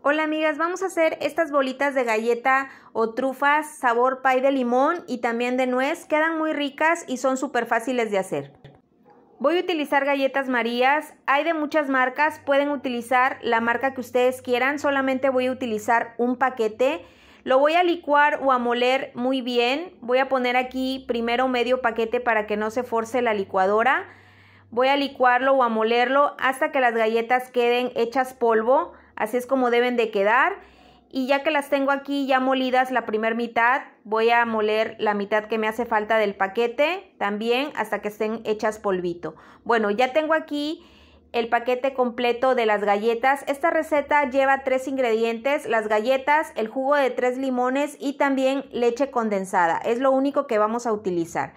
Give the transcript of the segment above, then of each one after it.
Hola amigas, vamos a hacer estas bolitas de galleta o trufas sabor pay de limón y también de nuez. Quedan muy ricas y son súper fáciles de hacer. Voy a utilizar galletas marías, hay de muchas marcas, pueden utilizar la marca que ustedes quieran, solamente voy a utilizar un paquete. Lo voy a licuar o a moler muy bien, voy a poner aquí primero medio paquete para que no se force la licuadora. Voy a licuarlo o a molerlo hasta que las galletas queden hechas polvo. Así es como deben de quedar. Y ya que las tengo aquí ya molidas la primer mitad, voy a moler la mitad que me hace falta del paquete también hasta que estén hechas polvito. Bueno, ya tengo aquí el paquete completo de las galletas. Esta receta lleva tres ingredientes, las galletas, el jugo de tres limones y también leche condensada. Es lo único que vamos a utilizar.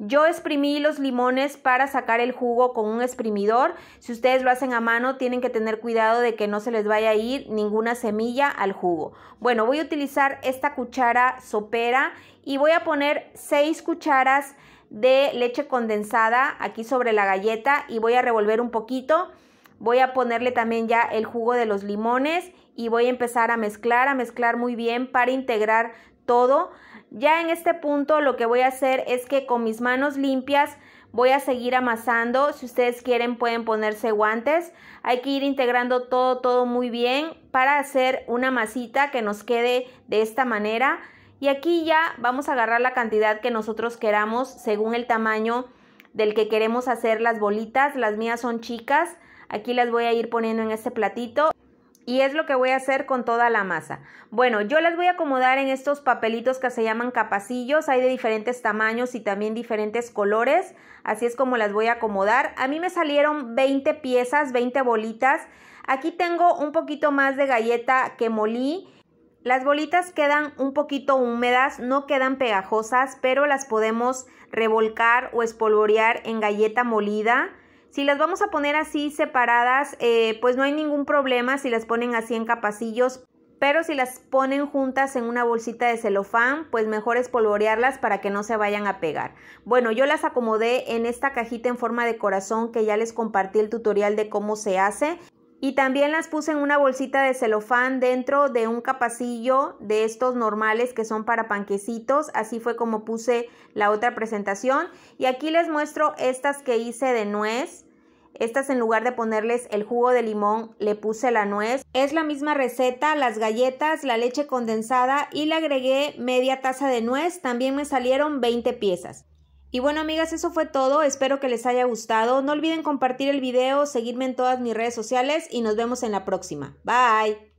Yo exprimí los limones para sacar el jugo con un exprimidor. Si ustedes lo hacen a mano, tienen que tener cuidado de que no se les vaya a ir ninguna semilla al jugo. Bueno, voy a utilizar esta cuchara sopera y voy a poner 6 cucharas de leche condensada aquí sobre la galleta y voy a revolver un poquito. Voy a ponerle también ya el jugo de los limones y voy a empezar a mezclar, a mezclar muy bien para integrar todo. Ya en este punto lo que voy a hacer es que con mis manos limpias voy a seguir amasando. Si ustedes quieren pueden ponerse guantes. Hay que ir integrando todo, todo muy bien para hacer una masita que nos quede de esta manera. Y aquí ya vamos a agarrar la cantidad que nosotros queramos según el tamaño del que queremos hacer las bolitas. Las mías son chicas. Aquí las voy a ir poniendo en este platito. Y es lo que voy a hacer con toda la masa. Bueno, yo las voy a acomodar en estos papelitos que se llaman capacillos. Hay de diferentes tamaños y también diferentes colores. Así es como las voy a acomodar. A mí me salieron 20 piezas, 20 bolitas. Aquí tengo un poquito más de galleta que molí. Las bolitas quedan un poquito húmedas, no quedan pegajosas, pero las podemos revolcar o espolvorear en galleta molida. Si las vamos a poner así separadas, eh, pues no hay ningún problema si las ponen así en capacillos, pero si las ponen juntas en una bolsita de celofán, pues mejor es polvorearlas para que no se vayan a pegar. Bueno, yo las acomodé en esta cajita en forma de corazón que ya les compartí el tutorial de cómo se hace. Y también las puse en una bolsita de celofán dentro de un capacillo de estos normales que son para panquecitos. Así fue como puse la otra presentación. Y aquí les muestro estas que hice de nuez. Estas en lugar de ponerles el jugo de limón, le puse la nuez. Es la misma receta, las galletas, la leche condensada y le agregué media taza de nuez. También me salieron 20 piezas. Y bueno amigas, eso fue todo, espero que les haya gustado, no olviden compartir el video, seguirme en todas mis redes sociales y nos vemos en la próxima. Bye.